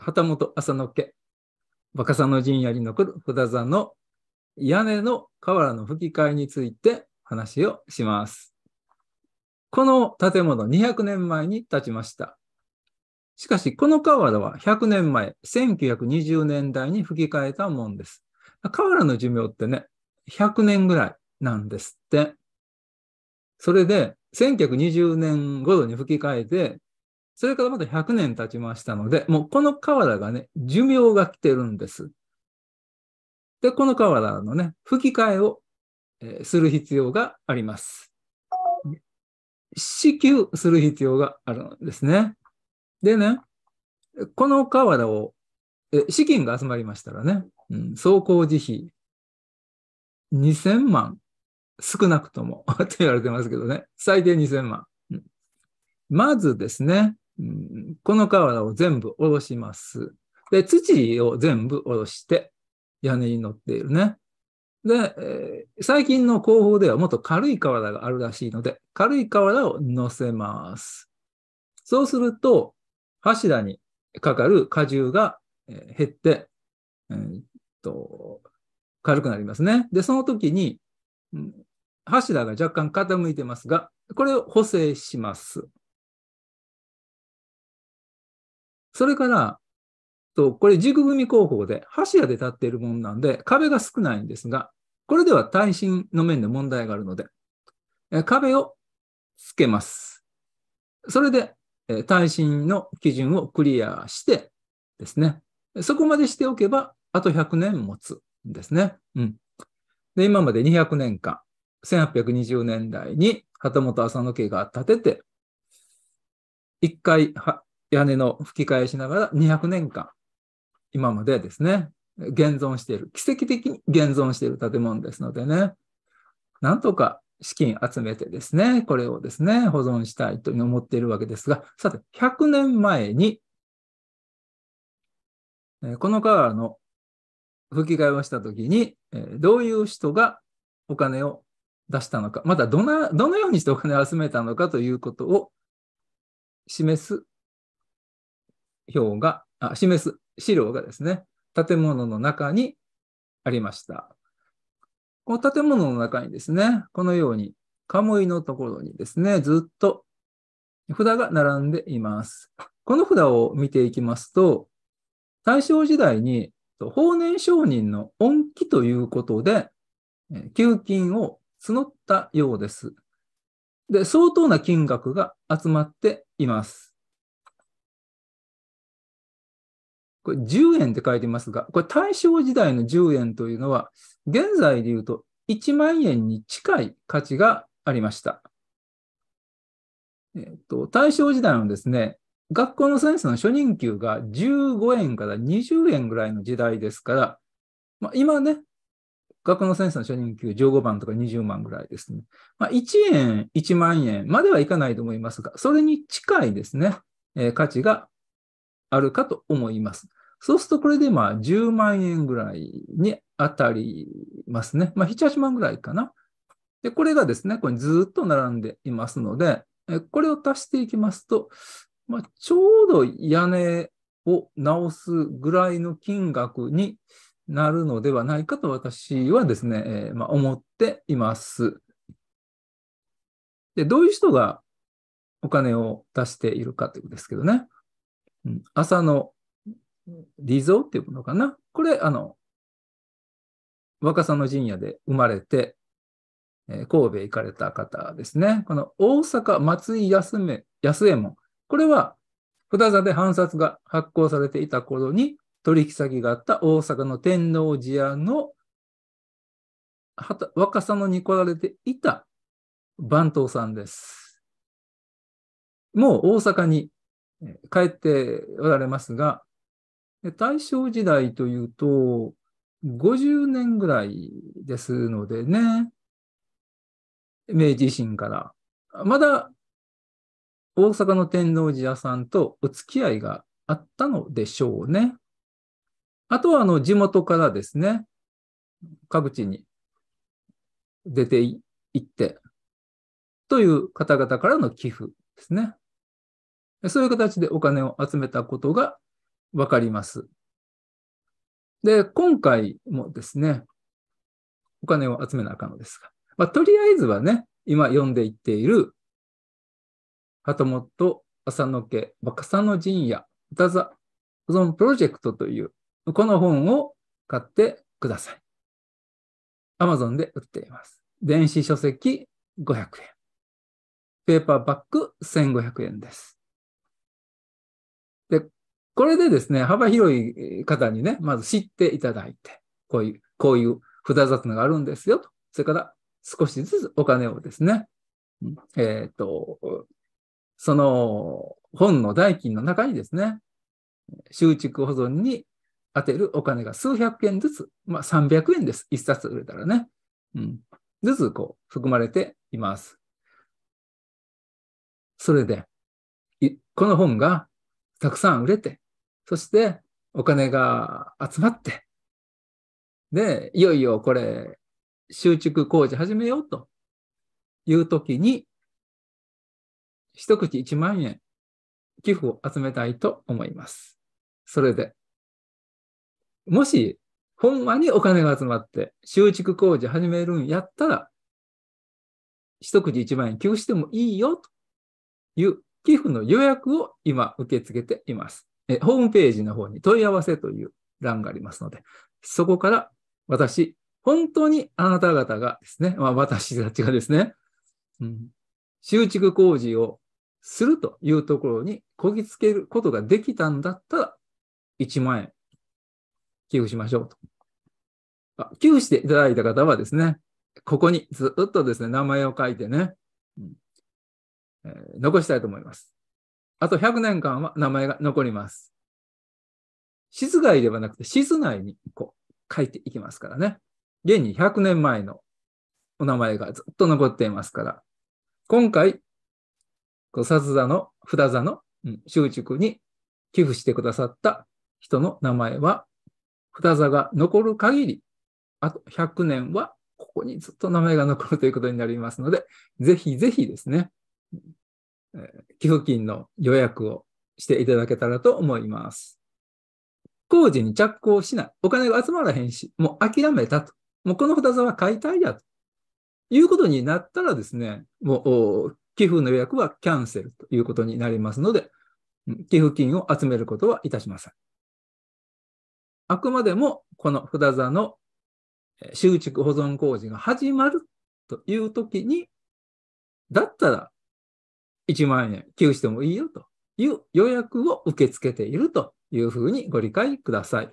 旗本朝野家、若狭の陣屋に残る札座の屋根の瓦の吹き替えについて話をします。この建物200年前に建ちました。しかし、この瓦は100年前、1920年代に吹き替えたもんです。瓦の寿命ってね、100年ぐらいなんですって。それで、1920年頃に吹き替えて、それからまだ100年経ちましたので、もうこの瓦がね、寿命が来てるんです。で、この瓦のね、吹き替えを、えー、する必要があります。支給する必要があるんですね。でね、この瓦を、え資金が集まりましたらね、うん、総工事費2000万、少なくともって 言われてますけどね、最低2000万。まずですね、この瓦を全部下ろします。で、土を全部下ろして、屋根に乗っているね。で、えー、最近の工法ではもっと軽い瓦があるらしいので、軽い瓦を乗せます。そうすると、柱にかかる荷重が減って、えー、っと、軽くなりますね。で、その時に、柱が若干傾いてますが、これを補正します。それから、とこれ軸組工法で柱で立っているものなんで壁が少ないんですが、これでは耐震の面で問題があるので、壁をつけます。それで耐震の基準をクリアしてですね、そこまでしておけば、あと100年持つんですね。うん。で、今まで200年間、1820年代に旗本浅野家が建てて、一回屋根の吹き替えしながら200年間、今までですね、現存している、奇跡的に現存している建物ですのでね、なんとか資金集めてですね、これをですね、保存したいと思っているわけですが、さて、100年前に、この川の吹き替えをしたときに、どういう人がお金を出したのか、またどのようにしてお金を集めたのかということを示す表が、あ示す資料がですね、建物の中にありました。この建物の中にですね、このように、カムイのところにですね、ずっと札が並んでいます。この札を見ていきますと、大正時代に法然上人の恩義ということで、給金を募ったようです。で、相当な金額が集まっています。これ10円って書いてますが、これ大正時代の10円というのは、現在でいうと1万円に近い価値がありました。えっと、大正時代のですね、学校の先生の初任給が15円から20円ぐらいの時代ですから、まあ、今ね、学校の先生の初任給15万とか20万ぐらいですね。まあ、1円、1万円まではいかないと思いますが、それに近いですね、えー、価値があるかと思います。そうするとこれでまあ10万円ぐらいに当たりますね。まあ7、8万ぐらいかな。で、これがですね、ここにずっと並んでいますので、これを足していきますと、まあ、ちょうど屋根を直すぐらいの金額になるのではないかと私はですね、えー、まあ、思っています。で、どういう人がお金を出しているかということですけどね。朝のリゾっていうものかな。これ、あの、若狭の陣屋で生まれて、えー、神戸行かれた方ですね。この大阪松井安め安右衛門。これは、札座で藩札が発行されていた頃に、取引先があった大阪の天王寺屋の若狭野に来られていた番頭さんです。もう大阪に帰っておられますが、大正時代というと、50年ぐらいですのでね、明治維新から。まだ大阪の天王寺屋さんとお付き合いがあったのでしょうね。あとはあの地元からですね、各地に出ていって、という方々からの寄付ですね。そういう形でお金を集めたことがわかります。で、今回もですね、お金を集めなあかんのですが、まあ、とりあえずはね、今読んでいっている、旗本、浅野家、若狭の陣や、歌座、保存プロジェクトという、この本を買ってください。Amazon で売っています。電子書籍500円。ペーパーバッグ1500円です。これでですね、幅広い方にね、まず知っていただいて、こういう、こういう札雑ながあるんですよと。それから少しずつお金をですね、えっ、ー、と、その本の代金の中にですね、収蓄保存に当てるお金が数百円ずつ、まあ300円です。1冊売れたらね。うん。ずつこう含まれています。それで、この本がたくさん売れて、そしてお金が集まって、で、いよいよこれ、修築工事始めようという時に、一口1万円寄付を集めたいと思います。それで、もし、ほんまにお金が集まって、修築工事始めるんやったら、一口1万円寄付してもいいよという寄付の予約を今受け付けています。えホームページの方に問い合わせという欄がありますので、そこから私、本当にあなた方がですね、まあ、私たちがですね、うん、修築工事をするというところにこぎつけることができたんだったら、1万円寄付しましょうと。あ寄付していただいた方はですね、ここにずっとですね、名前を書いてね、うんえー、残したいと思います。あと100年間は名前が残ります。静外ではなくて静内にこう書いていきますからね。現に100年前のお名前がずっと残っていますから、今回、こう札座の、札座の、うん、修築に寄付してくださった人の名前は、札座が残る限り、あと100年はここにずっと名前が残るということになりますので、ぜひぜひですね、寄付金の予約をしていただけたらと思います。工事に着工しない。お金が集まらへんし、もう諦めたと。もうこの2つは解体やと。いうことになったらですね、もう寄付の予約はキャンセルということになりますので、寄付金を集めることはいたしません。あくまでもこの札座の修築保存工事が始まるという時に、だったら1万円寄付してもいいよという予約を受け付けているというふうにご理解ください。